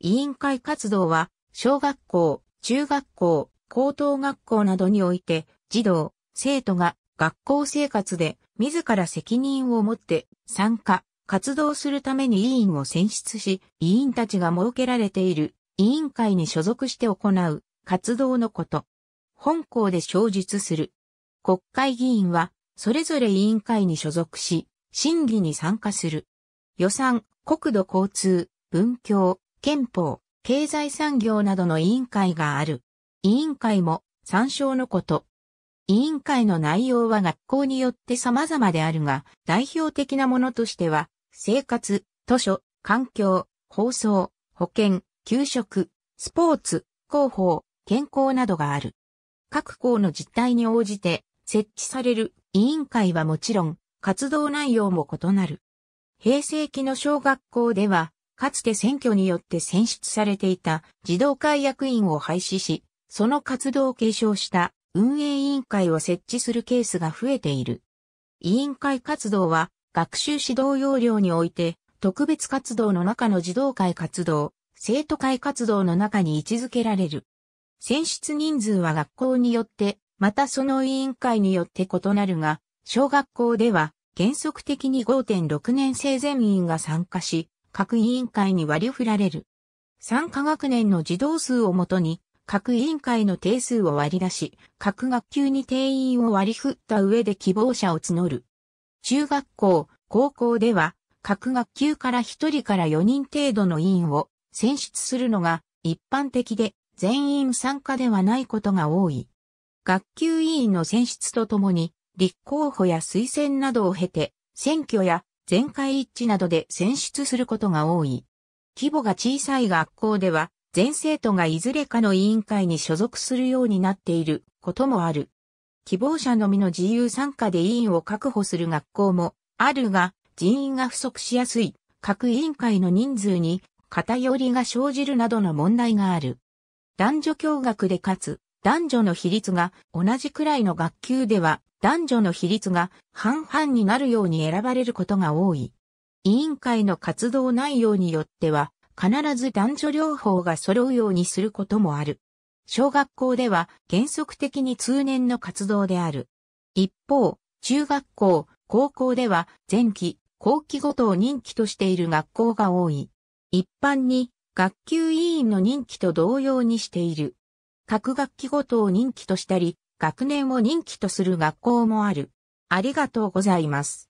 委員会活動は、小学校、中学校、高等学校などにおいて、児童、生徒が学校生活で自ら責任を持って参加、活動するために委員を選出し、委員たちが設けられている委員会に所属して行う活動のこと。本校で承述する。国会議員は、それぞれ委員会に所属し、審議に参加する。予算、国土交通、文教、憲法、経済産業などの委員会がある。委員会も参照のこと。委員会の内容は学校によって様々であるが、代表的なものとしては、生活、図書、環境、放送、保健、給食、スポーツ、広報、健康などがある。各校の実態に応じて設置される委員会はもちろん活動内容も異なる。平成期の小学校ではかつて選挙によって選出されていた児童会役員を廃止し、その活動を継承した運営委員会を設置するケースが増えている。委員会活動は学習指導要領において特別活動の中の児童会活動、生徒会活動の中に位置づけられる。選出人数は学校によって、またその委員会によって異なるが、小学校では原則的に5.6年生全員が参加し、各委員会に割り振られる。参加学年の児童数をもとに、各委員会の定数を割り出し、各学級に定員を割り振った上で希望者を募る。中学校、高校では、各学級から1人から4人程度の委員を選出するのが一般的で、全員参加ではないことが多い。学級委員の選出とともに、立候補や推薦などを経て、選挙や全会一致などで選出することが多い。規模が小さい学校では、全生徒がいずれかの委員会に所属するようになっていることもある。希望者のみの自由参加で委員を確保する学校もあるが、人員が不足しやすい各委員会の人数に偏りが生じるなどの問題がある。男女共学でかつ、男女の比率が同じくらいの学級では男女の比率が半々になるように選ばれることが多い。委員会の活動内容によっては、必ず男女両方が揃うようにすることもある。小学校では原則的に通年の活動である。一方、中学校、高校では前期、後期ごとを任期としている学校が多い。一般に学級委員の任期と同様にしている。各学期ごとを任期としたり、学年を任期とする学校もある。ありがとうございます。